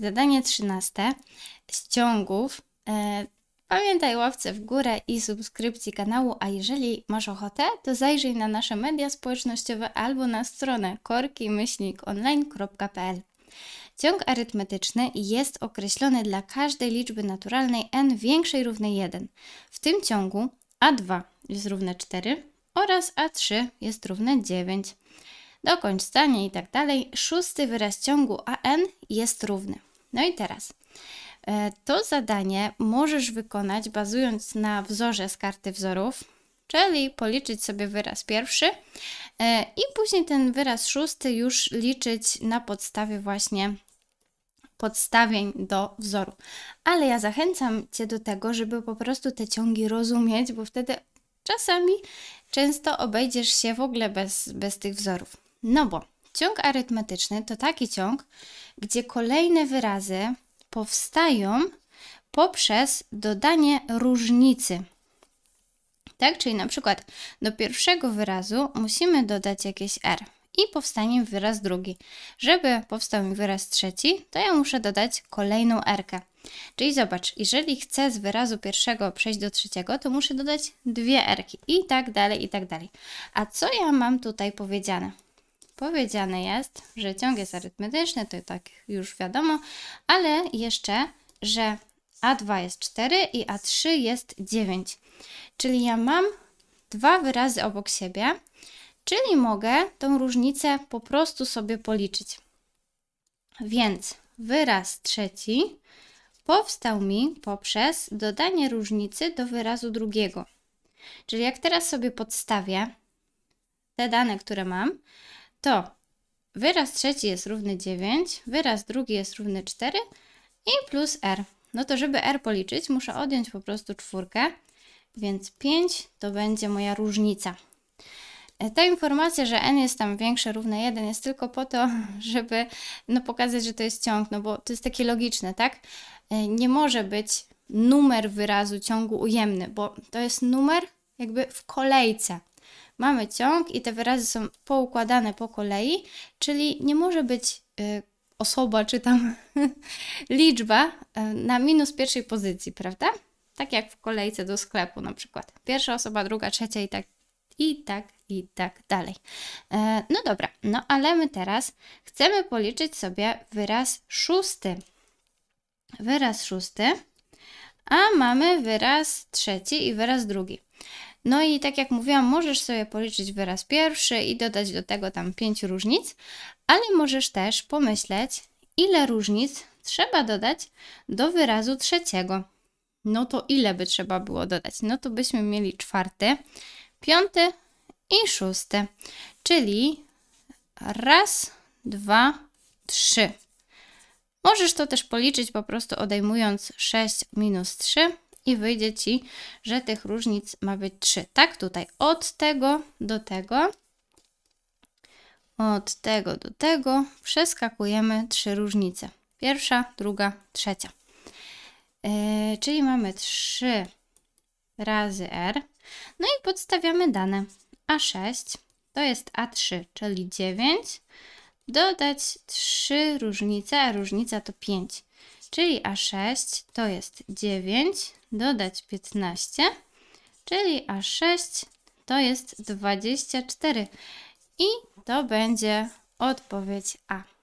Zadanie trzynaste z ciągów. E, pamiętaj łapce w górę i subskrypcji kanału, a jeżeli masz ochotę, to zajrzyj na nasze media społecznościowe albo na stronę korki-online.pl. Ciąg arytmetyczny jest określony dla każdej liczby naturalnej n większej równej 1. W tym ciągu a2 jest równe 4 oraz a3 jest równe 9 dokończ nie i tak dalej, szósty wyraz ciągu AN jest równy. No i teraz. E, to zadanie możesz wykonać bazując na wzorze z karty wzorów, czyli policzyć sobie wyraz pierwszy e, i później ten wyraz szósty już liczyć na podstawie właśnie podstawień do wzoru. Ale ja zachęcam Cię do tego, żeby po prostu te ciągi rozumieć, bo wtedy czasami często obejdziesz się w ogóle bez, bez tych wzorów. No bo Ciąg arytmetyczny to taki ciąg, gdzie kolejne wyrazy powstają poprzez dodanie różnicy. Tak, czyli na przykład do pierwszego wyrazu musimy dodać jakieś r i powstanie wyraz drugi. Żeby powstał mi wyraz trzeci, to ja muszę dodać kolejną rkę. Czyli zobacz, jeżeli chcę z wyrazu pierwszego przejść do trzeciego, to muszę dodać dwie rki i tak dalej, i tak dalej. A co ja mam tutaj powiedziane? powiedziane jest, że ciąg jest arytmetyczny, to tak już wiadomo, ale jeszcze, że a2 jest 4 i A3 jest 9. Czyli ja mam dwa wyrazy obok siebie, czyli mogę tą różnicę po prostu sobie policzyć. Więc wyraz trzeci powstał mi poprzez dodanie różnicy do wyrazu drugiego. Czyli jak teraz sobie podstawię te dane, które mam, to wyraz trzeci jest równy 9, wyraz drugi jest równy 4 i plus r. No to żeby r policzyć, muszę odjąć po prostu czwórkę, więc 5 to będzie moja różnica. E, Ta informacja, że n jest tam większe, równe 1 jest tylko po to, żeby no, pokazać, że to jest ciąg, no bo to jest takie logiczne, tak? E, nie może być numer wyrazu ciągu ujemny, bo to jest numer jakby w kolejce mamy ciąg i te wyrazy są poukładane po kolei, czyli nie może być y, osoba czy tam liczba y, na minus pierwszej pozycji, prawda? Tak jak w kolejce do sklepu na przykład. Pierwsza osoba, druga, trzecia i tak, i tak, i tak dalej. Y, no dobra, no ale my teraz chcemy policzyć sobie wyraz szósty. Wyraz szósty, a mamy wyraz trzeci i wyraz drugi. No i tak jak mówiłam, możesz sobie policzyć wyraz pierwszy i dodać do tego tam pięć różnic, ale możesz też pomyśleć, ile różnic trzeba dodać do wyrazu trzeciego. No to ile by trzeba było dodać? No to byśmy mieli czwarty, piąty i szósty, czyli raz, dwa, trzy. Możesz to też policzyć po prostu odejmując 6 minus 3, i wyjdzie Ci, że tych różnic ma być 3. Tak, tutaj od tego do tego, od tego do tego przeskakujemy 3 różnice. Pierwsza, druga, trzecia. Yy, czyli mamy 3 razy R. No i podstawiamy dane. A6 to jest A3, czyli 9. Dodać 3 różnice, a różnica to 5. Czyli A6 to jest 9 dodać 15, czyli a 6 to jest 24 i to będzie odpowiedź A.